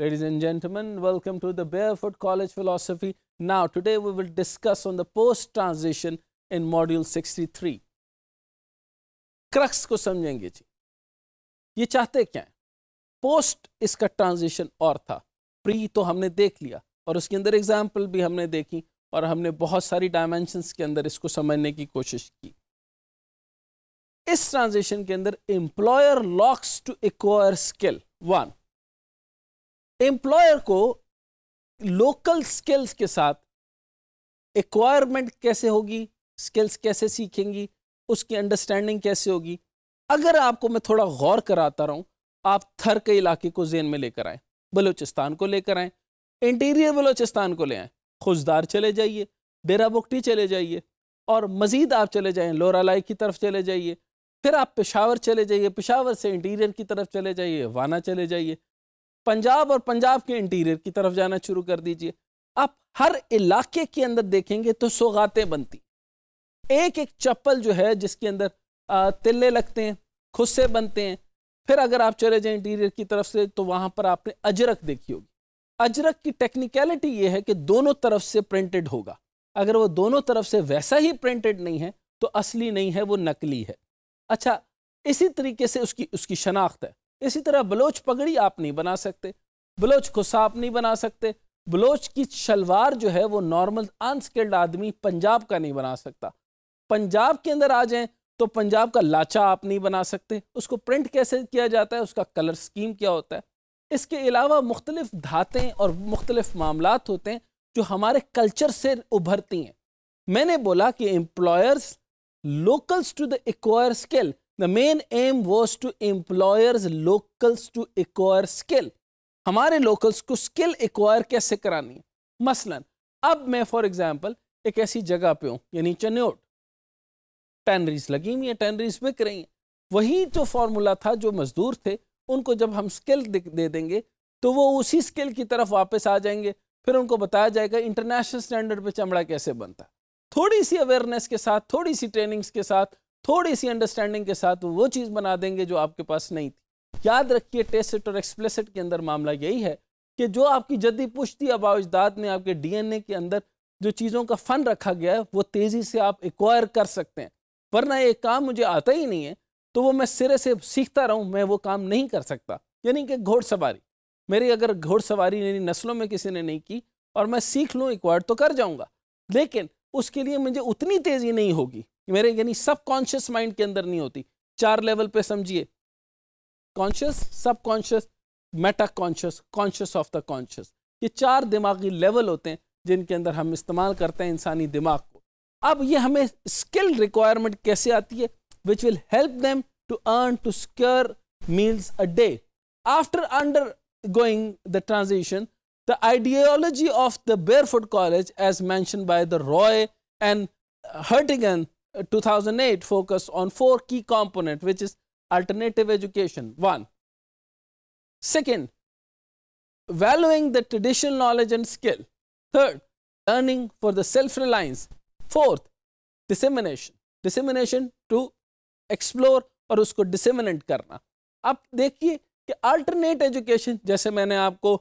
Ladies and gentlemen, welcome to the Barefoot College Philosophy. Now, today we will discuss on the post transition in module 63. Crux को समझेंगे जी ये चाहते क्या है post इसका transition और था प्री तो हमने देख लिया और उसके अंदर एग्जाम्पल भी हमने देखी और हमने बहुत सारी डायमेंशंस के अंदर इसको समझने की कोशिश की इस ट्रांजिशन के अंदर employer locals to acquire skill one employer को लोकल स्किल्स के साथ एक्वायरमेंट कैसे होगी स्किल्स कैसे सीखेंगी उसकी अंडरस्टैंडिंग कैसे होगी अगर आपको मैं थोड़ा गौर कराता रहूँ आप थर के इलाके को जेन में लेकर आएँ बलोचिस्तान को लेकर आएँ इंटीरियर बलोचिस्तान को ले आएँ खुशदार चले जाइए डेरा बुकटी चले जाइए और मज़ीद आप चले जाएँ लोरालाई की तरफ चले जाइए फिर आप पेशावर चले जाइए पेशावर से इंटीरियर की तरफ चले जाइए वाना चले जाइए पंजाब और पंजाब के इंटीरियर की तरफ जाना शुरू कर दीजिए आप हर इलाके के अंदर देखेंगे तो सौगातें बनती एक एक चप्पल जो है जिसके अंदर तिल्ले लगते हैं खुस्से बनते हैं फिर अगर आप चले जाए इंटीरियर की तरफ से तो वहाँ पर आपने अजरक देखी होगी अजरक की टेक्निकलिटी ये है कि दोनों तरफ से प्रिंटेड होगा अगर वो दोनों तरफ से वैसा ही प्रिंटेड नहीं है तो असली नहीं है वो नकली है अच्छा इसी तरीके से उसकी उसकी शनाख्त है इसी तरह बलोच पगड़ी आप नहीं बना सकते बलोच खुस्सा आप नहीं बना सकते बलोच की शलवार जो है वो नॉर्मल अनस्किल्ड आदमी पंजाब का नहीं बना सकता पंजाब के अंदर आ जाएं तो पंजाब का लाचा आप नहीं बना सकते उसको प्रिंट कैसे किया जाता है उसका कलर स्कीम क्या होता है इसके अलावा मुख्तलिफ धातें और मुख्तलिफ मामला होते हैं जो हमारे कल्चर से उभरती हैं मैंने बोला कि employers locals to the acquire skill the main aim was to employers locals to acquire skill हमारे लोकल्स को स्किल एक्वायर कैसे करानी है मसलन अब मैं फॉर एग्जाम्पल एक ऐसी जगह पे हूँ यानी चन्योट टैनरीज लगी हुई है टैनरीज बिक रही हैं वही जो फार्मूला था जो मजदूर थे उनको जब हम स्किल दे देंगे तो वो उसी स्किल की तरफ वापस आ जाएंगे फिर उनको बताया जाएगा इंटरनेशनल स्टैंडर्ड पे चमड़ा कैसे बनता थोड़ी सी अवेयरनेस के साथ थोड़ी सी ट्रेनिंग्स के साथ थोड़ी सी अंडरस्टैंडिंग के साथ वो चीज़ बना देंगे जो आपके पास नहीं थी याद रखिए टेस्ट और एक्सप्लेसिट के अंदर मामला यही है कि जो आपकी जद्दी पुश्ती अब अजदाद ने आपके डीएनए के अंदर जो चीज़ों का फ़न रखा गया है वो तेज़ी से आप एक्वायर कर सकते हैं वरना ये काम मुझे आता ही नहीं है तो वो मैं सिरे से सीखता रहूँ मैं वो काम नहीं कर सकता यानी कि घोड़सवारी मेरी अगर घोड़सवारी मेरी नस्लों में किसी ने नहीं की और मैं सीख लूँ एक्वायर तो कर जाऊँगा लेकिन उसके लिए मुझे उतनी तेज़ी नहीं होगी मेरे यानी सब कॉन्शियस माइंड के अंदर नहीं होती चार लेवल पे समझिए conscious sub conscious meta conscious conscious of the conscious ये चार दिमागी लेवल होते हैं जिनके अंदर हम इस्तेमाल करते हैं इंसानी दिमाग को अब ये हमें स्किल रिक्वायरमेंट कैसे आती है which will help them to earn to secure secure meals a day. After undergoing the transition, the ideology of the Barefoot college as mentioned by the Roy and Hertigan 2008 focused on four key component which is alternative education. One. Second, valuing the traditional knowledge and skill. Third, earning for the self-reliance. Fourth, dissemination. Dissemination to explore और उसको disseminate करना आप देखिए कि alternate education जैसे मैंने आपको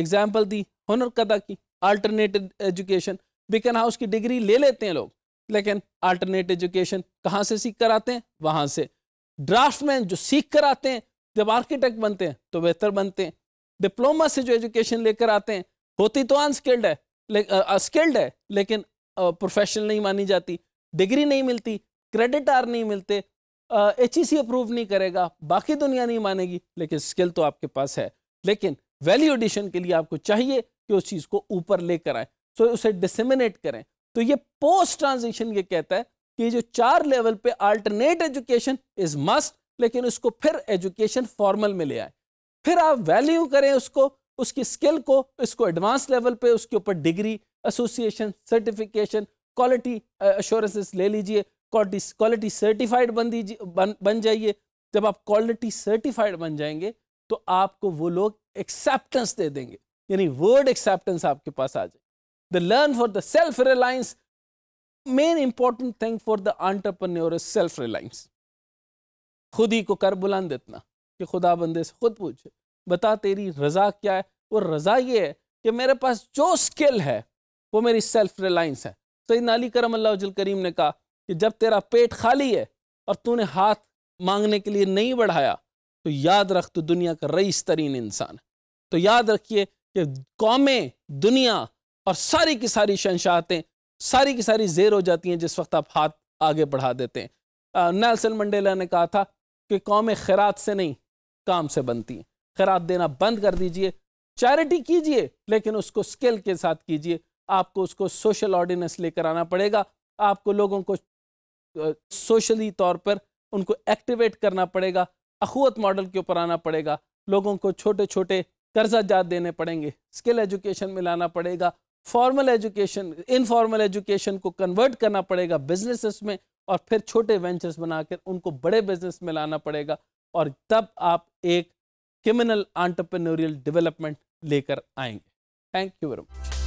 example दी हुनर कदा की अल्टरनेट एजुकेशन बिकन हाउस की डिग्री ले लेते हैं लोग लेकिन अल्टरनेट एजुकेशन कहाँ से सीख कर आते हैं वहाँ से ड्राफ्टमैन जो सीख कर आते हैं जब आर्किटेक्ट बनते हैं तो बेहतर बनते हैं डिप्लोमा से जो एजुकेशन लेकर आते हैं होती तो अनस्किल्ड है स्किल्ड है लेकिन प्रोफेशनल नहीं मानी जाती डिग्री नहीं मिलती क्रेडिट आर नहीं मिलते एच ई सी अप्रूव नहीं करेगा बाकी दुनिया नहीं मानेगी लेकिन स्किल तो आपके पास है लेकिन वैल्यू एडिशन के लिए आपको चाहिए कि उस चीज़ को ऊपर लेकर आए सो उसे डिसमिनेट करें तो ये पोस्ट ट्रांजिशन ये कहता है कि जो चार लेवल पे अल्टरनेट एजुकेशन इज मस्ट लेकिन उसको फिर एजुकेशन फॉर्मल में ले आए फिर आप वैल्यू करें उसको उसकी स्किल को इसको एडवांस लेवल पे उसके ऊपर degree association certification quality assurances ले लीजिए क्वालिटी क्वालिटी सर्टिफाइड बन दीजिए बन बन जाइए जब आप क्वालिटी सर्टिफाइड बन जाएंगे तो आपको वो लोग एक्सेप्टेंस दे देंगे यानी वर्ड एक्सेप्टेंस आपके पास आ जाए They learn for the self-reliance, main important thing for the entrepreneur is self-reliance. खुद ही को कर बुलंद इतना कि खुदा बंदे से खुद पूछे बता तेरी रज़ा क्या है वो रज़ा ये है कि मेरे पास जो स्किल है वो मेरी सेल्फ रिलायंस है सईद अली करम अल्लाह करीम ने कहा कि जब तेरा पेट खाली है और तूने हाथ मांगने के लिए नहीं बढ़ाया तो याद रख तू दुनिया का रईस तरीन इंसान है तो याद रखिए कि कौमें दुनिया और सारी की सारी शनशाहतें सारी की सारी जेर हो जाती हैं जिस वक्त आप हाथ आगे बढ़ा देते हैं नैलसन मंडेला ने कहा था कि कौमें खैरात से नहीं काम से बनती हैं खैरात देना बंद कर दीजिए चैरिटी कीजिए लेकिन उसको स्किल के साथ कीजिए आपको उसको सोशल ऑर्डिनेंस लेकर आना पड़ेगा आपको लोगों को सोशली तौर पर उनको एक्टिवेट करना पड़ेगा अखूत मॉडल के ऊपर आना पड़ेगा लोगों को छोटे छोटे कर्जा जात देने पड़ेंगे स्किल एजुकेशन में लाना पड़ेगा फॉर्मल एजुकेशन इनफॉर्मल एजुकेशन को कन्वर्ट करना पड़ेगा बिजनेसेस में और फिर छोटे वेंचर्स बनाकर उनको बड़े बिजनेस में लाना पड़ेगा और तब आप एक क्रिमिनल आंट्रप्रनोरियल डेवलपमेंट लेकर आएंगे थैंक यू वेरी मच